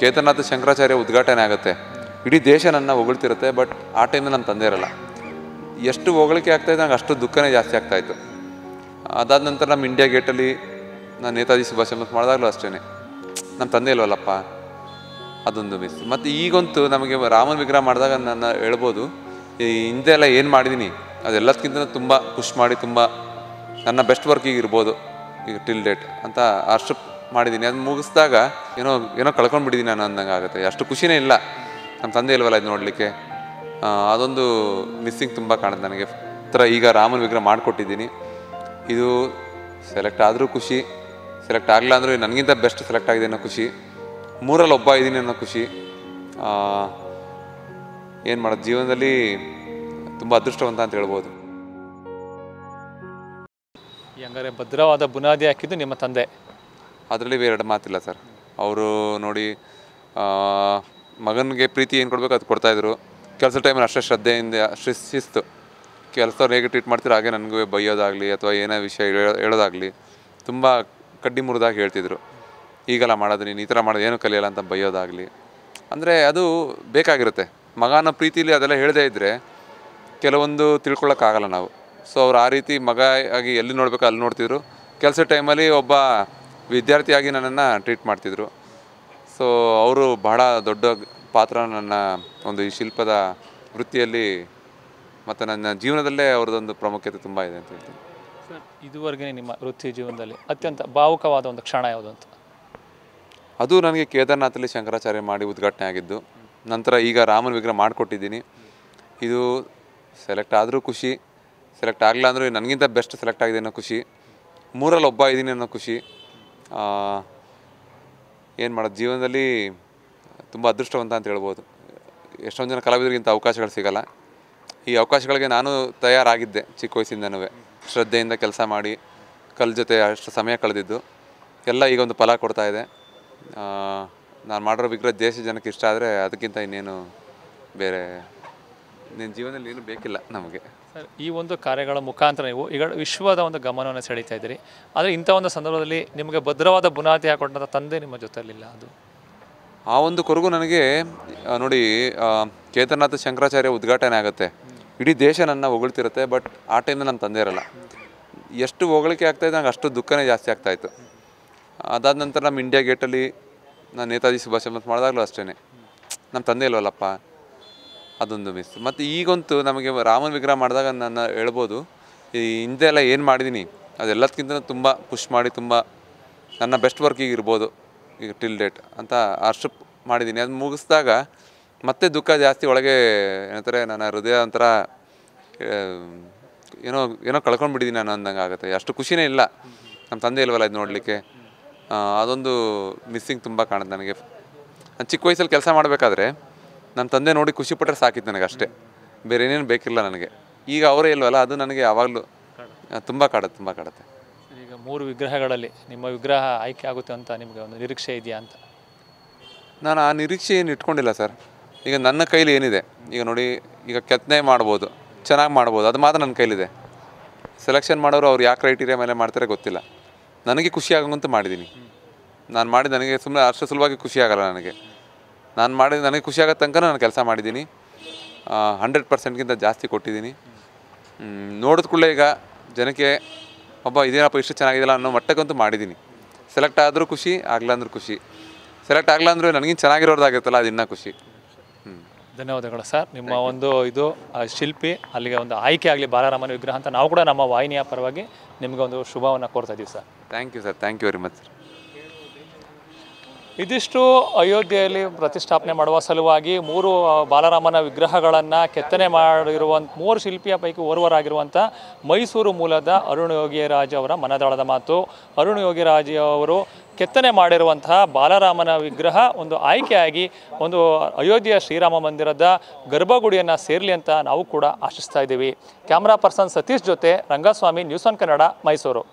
ಕೇದಾರನಾಥ ಶಂಕರಾಚಾರ್ಯ ಉದ್ಘಾಟನೆ ಆಗುತ್ತೆ ಇಡೀ ದೇಶ ನನ್ನ ಹೊಗಳ್ತಿರುತ್ತೆ ಬಟ್ ಆ ಟೈಮಲ್ಲಿ ನನ್ನ ತಂದೆ ಇರಲ್ಲ ಎಷ್ಟು ಹೊಗಳಿಕೆ ಆಗ್ತಾಯಿದೆ ನಂಗೆ ಅಷ್ಟು ದುಃಖನೇ ಜಾಸ್ತಿ ಆಗ್ತಾಯಿತ್ತು ಅದಾದ ನಂತರ ನಮ್ಮ ಇಂಡಿಯಾ ಗೇಟಲ್ಲಿ ನಾನು ನೇತಾಜಿ ಸುಭಾಷ್ ಚಂದ್ರ ಮಾಡಿದಾಗಲೂ ಅಷ್ಟೇ ನಮ್ಮ ತಂದೆ ಇಲ್ವಲ್ಲಪ್ಪ ಅದೊಂದು ಮಿಸ್ ಮತ್ತು ಈಗಂತೂ ನಮಗೆ ರಾಮನ ವಿಗ್ರಹ ಮಾಡಿದಾಗ ನನ್ನ ಹೇಳ್ಬೋದು ಈ ಹಿಂದೆ ಎಲ್ಲ ಏನು ಮಾಡಿದ್ದೀನಿ ಅದೆಲ್ಲದಕ್ಕಿಂತ ತುಂಬ ಖುಷ್ ಮಾಡಿ ತುಂಬ ನನ್ನ ಬೆಸ್ಟ್ ವರ್ಕಿಗೆ ಇರ್ಬೋದು ಈಗ ಟಿಲ್ ಡೇಟ್ ಅಂತ ಅಷ್ಟು ಮಾಡಿದ್ದೀನಿ ಅದನ್ನು ಮುಗಿಸ್ದಾಗ ಏನೋ ಏನೋ ಕಳ್ಕೊಂಡ್ಬಿಟ್ಟಿದ್ದೀನಿ ನಾನು ಅಂದಂಗೆ ಆಗುತ್ತೆ ಅಷ್ಟು ಖುಷಿನೇ ಇಲ್ಲ ನಮ್ಮ ತಂದೆ ಇಲ್ವಲ್ಲ ಇದು ನೋಡಲಿಕ್ಕೆ ಅದೊಂದು ಮಿಸ್ಸಿಂಗ್ ತುಂಬ ಕಾಣುತ್ತೆ ನನಗೆ ಥರ ಈಗ ರಾಮನ ವಿಗ್ರಹ ಮಾಡಿಕೊಟ್ಟಿದ್ದೀನಿ ಇದು ಸೆಲೆಕ್ಟ್ ಆದರೂ ಖುಷಿ ಸೆಲೆಕ್ಟ್ ಆಗಲ್ಲ ಅಂದರೂ ನನಗಿಂತ ಬೆಸ್ಟ್ ಸೆಲೆಕ್ಟ್ ಆಗಿದೆ ಅನ್ನೋ ಖುಷಿ ಮೂರಲ್ಲಿ ಒಬ್ಬ ಇದ್ದೀನಿ ಅನ್ನೋ ಖುಷಿ ಏನು ಮಾಡೋದು ಜೀವನದಲ್ಲಿ ತುಂಬ ಅದೃಷ್ಟವಂತ ಅಂತ ಹೇಳ್ಬೋದು ಹಂಗಾರೆ ಭದ್ರವಾದ ಬುನಾದಿ ಹಾಕಿದ್ದು ನಿಮ್ಮ ತಂದೆ ಅದರಲ್ಲಿ ಬೇರೆ ಮಾತಿಲ್ಲ ಸರ್ ಅವರು ನೋಡಿ ಮಗನಿಗೆ ಪ್ರೀತಿ ಏನು ಕೊಡಬೇಕು ಅದು ಕೊಡ್ತಾಯಿದ್ರು ಕೆಲಸ ಟೈಮಲ್ಲಿ ಅಷ್ಟೇ ಶ್ರದ್ಧೆಯಿಂದ ಶಿಸ್ತು ಕೆಲಸದವ್ರು ಹೇಗೆ ಟ್ರೀಟ್ ಮಾಡ್ತೀರೋ ಹಾಗೆ ನನಗೂ ಬೈಯೋದಾಗಲಿ ಅಥವಾ ಏನೇ ವಿಷಯ ಹೇಳೋದಾಗಲಿ ತುಂಬ ಕಡ್ಡಿ ಮುರಿದಾಗಿ ಹೇಳ್ತಿದ್ರು ಈಗೆಲ್ಲ ಮಾಡೋದು ನೀನು ಈ ಥರ ಮಾಡೋದು ಏನು ಕಲಿಯಲ್ಲ ಅಂತ ಬೈಯೋದಾಗಲಿ ಅಂದರೆ ಅದು ಬೇಕಾಗಿರುತ್ತೆ ಮಗನ ಪ್ರೀತಿಲಿ ಅದೆಲ್ಲ ಹೇಳದೇ ಇದ್ದರೆ ಕೆಲವೊಂದು ತಿಳ್ಕೊಳ್ಳೋಕ್ಕಾಗಲ್ಲ ನಾವು ಸೊ ಅವ್ರು ಆ ರೀತಿ ಮಗ ಆಗಿ ಎಲ್ಲಿ ನೋಡಬೇಕು ಅಲ್ಲಿ ನೋಡ್ತಿದ್ರು ಕೆಲಸ ಟೈಮಲ್ಲಿ ಒಬ್ಬ ವಿದ್ಯಾರ್ಥಿಯಾಗಿ ನನ್ನನ್ನು ಟ್ರೀಟ್ ಮಾಡ್ತಿದ್ರು ಸೊ ಅವರು ಬಹಳ ದೊಡ್ಡ ಪಾತ್ರ ನನ್ನ ಒಂದು ಈ ಶಿಲ್ಪದ ವೃತ್ತಿಯಲ್ಲಿ ಮತ್ತು ನನ್ನ ಜೀವನದಲ್ಲೇ ಅವ್ರದ್ದೊಂದು ಪ್ರಾಮುಖ್ಯತೆ ತುಂಬ ಇದೆ ಅಂತ ಹೇಳ್ತೀನಿ ಇದುವರೆಗೆ ನಿಮ್ಮ ವೃತ್ತಿ ಜೀವನದಲ್ಲಿ ಅತ್ಯಂತ ಭಾವುಕವಾದ ಒಂದು ಕ್ಷಣ ಯಾವುದು ಅಂತ ಅದು ನನಗೆ ಕೇದಾರ್ನಾಥಲ್ಲಿ ಶಂಕರಾಚಾರ್ಯ ಮಾಡಿ ಉದ್ಘಾಟನೆ ಆಗಿದ್ದು ನಂತರ ಈಗ ರಾಮನ ವಿಗ್ರಹ ಮಾಡಿಕೊಟ್ಟಿದ್ದೀನಿ ಇದು ಸೆಲೆಕ್ಟ್ ಆದರೂ ಖುಷಿ ಸೆಲೆಕ್ಟ್ ಆಗಲಿಲ್ಲ ಅಂದರೂ ನನಗಿಂತ ಬೆಸ್ಟ್ ಸೆಲೆಕ್ಟ್ ಆಗಿದೆ ಅನ್ನೋ ಖುಷಿ ಮೂರಲ್ಲಿ ಒಬ್ಬ ಇದ್ದೀನಿ ಅನ್ನೋ ಖುಷಿ ಏನು ಮಾಡೋದು ಜೀವನದಲ್ಲಿ ತುಂಬ ಅದೃಷ್ಟವಂತ ಅಂತ ಹೇಳ್ಬೋದು ಎಷ್ಟೊಂದು ಜನ ಕಲಾವಿದರಿಗಿಂತ ಅವಕಾಶಗಳು ಸಿಗಲ್ಲ ಈ ಅವಕಾಶಗಳಿಗೆ ನಾನು ತಯಾರಾಗಿದ್ದೆ ಚಿಕ್ಕ ವಯಸ್ಸಿಂದನೂ ಶ್ರದ್ಧೆಯಿಂದ ಕೆಲಸ ಮಾಡಿ ಕಲ್ ಜೊತೆ ಅಷ್ಟು ಸಮಯ ಕಳೆದಿದ್ದು ಎಲ್ಲ ಈಗ ಒಂದು ಫಲ ಕೊಡ್ತಾ ಇದೆ ನಾನು ಮಾಡಿರೋ ವಿಗ್ರಹ ದೇಶ ಜನಕ್ಕೆ ಇಷ್ಟ ಆದರೆ ಅದಕ್ಕಿಂತ ಇನ್ನೇನು ಬೇರೆ ನಿನ್ನ ಜೀವನದಲ್ಲಿ ಏನು ಬೇಕಿಲ್ಲ ನಮಗೆ ಸರ್ ಈ ಒಂದು ಕಾರ್ಯಗಳ ಮುಖಾಂತರ ನೀವು ಈಗ ವಿಶ್ವದ ಒಂದು ಗಮನವನ್ನು ಸೆಳೀತಾ ಇದ್ದೀರಿ ಆದರೆ ಇಂಥ ಒಂದು ಸಂದರ್ಭದಲ್ಲಿ ನಿಮಗೆ ಭದ್ರವಾದ ಬುನಾದಿ ಹಾಕೊಂಡಂಥ ತಂದೆ ನಿಮ್ಮ ಜೊತೆಲಿಲ್ಲ ಅದು ಆ ಒಂದು ಕೊರಗು ನನಗೆ ನೋಡಿ ಚೇತನ್ನಾಥ ಶಂಕರಾಚಾರ್ಯ ಉದ್ಘಾಟನೆ ಆಗುತ್ತೆ ಇಡೀ ದೇಶ ನನ್ನ ಹೊಗಳ್ತಿರುತ್ತೆ ಬಟ್ ಆ ಟೈಮ್ನ ನನ್ನ ತಂದೆ ಇರಲ್ಲ ಎಷ್ಟು ಹೊಗಳಿಕೆ ಆಗ್ತಾಯಿದೆ ನಂಗೆ ಅಷ್ಟು ದುಃಖನೇ ಜಾಸ್ತಿ ಆಗ್ತಾಯಿತ್ತು ಅದಾದ ನಂತರ ನಮ್ಮ ಇಂಡಿಯಾ ಗೇಟಲ್ಲಿ ನಾನು ನೇತಾಜಿ ಸುಭಾಷ್ ಚಂದ್ರ ಮಾಡಿದಾಗಲೂ ಅಷ್ಟೇ ನಮ್ಮ ತಂದೆ ಇಲ್ವಲ್ಲಪ್ಪ ಅದೊಂದು ಮಿಸ್ ಮತ್ತು ಈಗಂತೂ ನಮಗೆ ರಾಮನ ವಿಗ್ರಹ ಮಾಡಿದಾಗ ನಾನು ಹೇಳ್ಬೋದು ಈ ಹಿಂದೆ ಎಲ್ಲ ಏನು ಮಾಡಿದ್ದೀನಿ ಅದೆಲ್ಲದಕ್ಕಿಂತ ತುಂಬ ಪುಷ್ ಮಾಡಿ ತುಂಬ ನನ್ನ ಬೆಸ್ಟ್ ವರ್ಕ್ ಈಗ ಇರ್ಬೋದು ಈಗ ಟಿಲ್ ಡೇಟ್ ಅಂತ ಅಷ್ಟು ಮಾಡಿದ್ದೀನಿ ಅದು ಮುಗಿಸಿದಾಗ ಮತ್ತೆ ದುಃಖ ಜಾಸ್ತಿ ಒಳಗೆ ಏನಂತಾರೆ ನನ್ನ ಹೃದಯ ಒಂಥರ ಏನೋ ಏನೋ ಕಳ್ಕೊಂಡ್ಬಿಟ್ಟಿದ್ದೀನಿ ನಾನು ಅಂದಂಗೆ ಆಗುತ್ತೆ ಅಷ್ಟು ಖುಷಿನೇ ಇಲ್ಲ ನಮ್ಮ ತಂದೆ ಇಲ್ವಲ್ಲ ಇದು ನೋಡಲಿಕ್ಕೆ ಅದೊಂದು ಮಿಸ್ಸಿಂಗ್ ತುಂಬ ಕಾಣುತ್ತೆ ನನಗೆ ಚಿಕ್ಕ ವಯಸ್ಸಲ್ಲಿ ಕೆಲಸ ಮಾಡಬೇಕಾದ್ರೆ ನನ್ನ ತಂದೆ ನೋಡಿ ಖುಷಿಪಟ್ಟರೆ ಸಾಕಿತ್ತು ನನಗೆ ಅಷ್ಟೇ ಬೇರೆ ಏನೇನು ಬೇಕಿಲ್ಲ ನನಗೆ ಈಗ ಅವರೇ ಇಲ್ವಲ್ಲ ಅದು ನನಗೆ ಯಾವಾಗಲೂ ತುಂಬ ಕಾಡುತ್ತೆ ತುಂಬ ಕಾಡುತ್ತೆ ಈಗ ಮೂರು ವಿಗ್ರಹಗಳಲ್ಲಿ ನಿಮ್ಮ ವಿಗ್ರಹ ಆಯ್ಕೆ ಆಗುತ್ತೆ ಅಂತ ನಿಮಗೆ ಒಂದು ನಿರೀಕ್ಷೆ ಇದೆಯಾ ಅಂತ ನಾನು ಆ ನಿರೀಕ್ಷೆ ಏನು ಇಟ್ಕೊಂಡಿಲ್ಲ ಸರ್ ಈಗ ನನ್ನ ಕೈಲಿ ಏನಿದೆ ಈಗ ನೋಡಿ ಈಗ ಕೆತ್ತನೆ ಮಾಡ್ಬೋದು ಚೆನ್ನಾಗಿ ಮಾಡ್ಬೋದು ಅದು ಮಾತ್ರ ನನ್ನ ಕೈಲಿದೆ ಸೆಲೆಕ್ಷನ್ ಮಾಡೋರು ಅವ್ರು ಯಾವ ಕ್ರೈಟೀರಿಯಾ ಮೇಲೆ ಮಾಡ್ತಾರೆ ಗೊತ್ತಿಲ್ಲ ನನಗೆ ಖುಷಿ ಮಾಡಿದ್ದೀನಿ ನಾನು ಮಾಡಿ ನನಗೆ ಸುಮ್ಮನೆ ಅಷ್ಟು ಸುಲಭವಾಗಿ ಖುಷಿಯಾಗಲ್ಲ ನನಗೆ ನಾನು ಮಾಡಿದ ನನಗೆ ಖುಷಿಯಾಗೋ ತನಕ ನಾನು ಕೆಲಸ ಮಾಡಿದ್ದೀನಿ ಹಂಡ್ರೆಡ್ ಪರ್ಸೆಂಟ್ಗಿಂತ ಜಾಸ್ತಿ ಕೊಟ್ಟಿದ್ದೀನಿ ನೋಡಿದ ಕೂಡಲೇ ಈಗ ಜನಕ್ಕೆ ಒಬ್ಬ ಇದೇನಪ್ಪ ಇಷ್ಟು ಚೆನ್ನಾಗಿದೆಯಲ್ಲ ಅನ್ನೋ ಮಟ್ಟಕ್ಕಂತೂ ಮಾಡಿದ್ದೀನಿ ಸೆಲೆಕ್ಟ್ ಆದರೂ ಖುಷಿ ಆಗಲ್ಲ ಅಂದ್ರೂ ಖುಷಿ ಸೆಲೆಕ್ಟ್ ಆಗಲ್ಲ ಅಂದರೂ ನನಗಿಂತ ಚೆನ್ನಾಗಿರೋದಾಗಿರುತ್ತಲ್ಲ ಅದು ಇನ್ನೂ ಖುಷಿ ಧನ್ಯವಾದಗಳು ಸರ್ ನಿಮ್ಮ ಒಂದು ಇದು ಶಿಲ್ಪಿ ಅಲ್ಲಿಗೆ ಒಂದು ಆಯ್ಕೆ ಆಗಲಿ ಬಾಲರಾಮನ ವಿಗ್ರಹ ಅಂತ ನಾವು ಕೂಡ ನಮ್ಮ ವಾಹಿನಿಯ ಪರವಾಗಿ ನಿಮಗೆ ಒಂದು ಶುಭವನ್ನು ಕೋರ್ತಾ ಇದ್ದೀವಿ sir thank you sir thank you very much sir ಇದಿಷ್ಟು ಅಯೋಧ್ಯೆಯಲ್ಲಿ ಪ್ರತಿಷ್ಠಾಪನೆ ಮಾಡುವ ಸಲುವಾಗಿ ಮೂರು ಬಾಲರಾಮನ ವಿಗ್ರಹಗಳನ್ನು ಕೆತ್ತನೆ ಮಾಡಿರುವಂಥ ಮೂರು ಶಿಲ್ಪಿಯ ಪೈಕಿ ಓರ್ವರಾಗಿರುವಂಥ ಮೈಸೂರು ಮೂಲದ ಅರುಣ್ ಯೋಗಿರಾಜ್ ಅವರ ಮನದಾಳದ ಮಾತು ಅರುಣ್ ಯೋಗಿರಾಜ್ ಅವರು ಕೆತ್ತನೆ ಮಾಡಿರುವಂತಹ ಬಾಲರಾಮನ ವಿಗ್ರಹ ಒಂದು ಆಯ್ಕೆಯಾಗಿ ಒಂದು ಅಯೋಧ್ಯೆಯ ಶ್ರೀರಾಮ ಮಂದಿರದ ಗರ್ಭಗುಡಿಯನ್ನು ಸೇರಲಿ ಅಂತ ನಾವು ಕೂಡ ಆಶಿಸ್ತಾ ಇದ್ದೀವಿ ಕ್ಯಾಮ್ರಾ ಪರ್ಸನ್ ಸತೀಶ್ ಜೊತೆ ರಂಗಸ್ವಾಮಿ ನ್ಯೂಸ್ ಆನ್ ಕನ್ನಡ ಮೈಸೂರು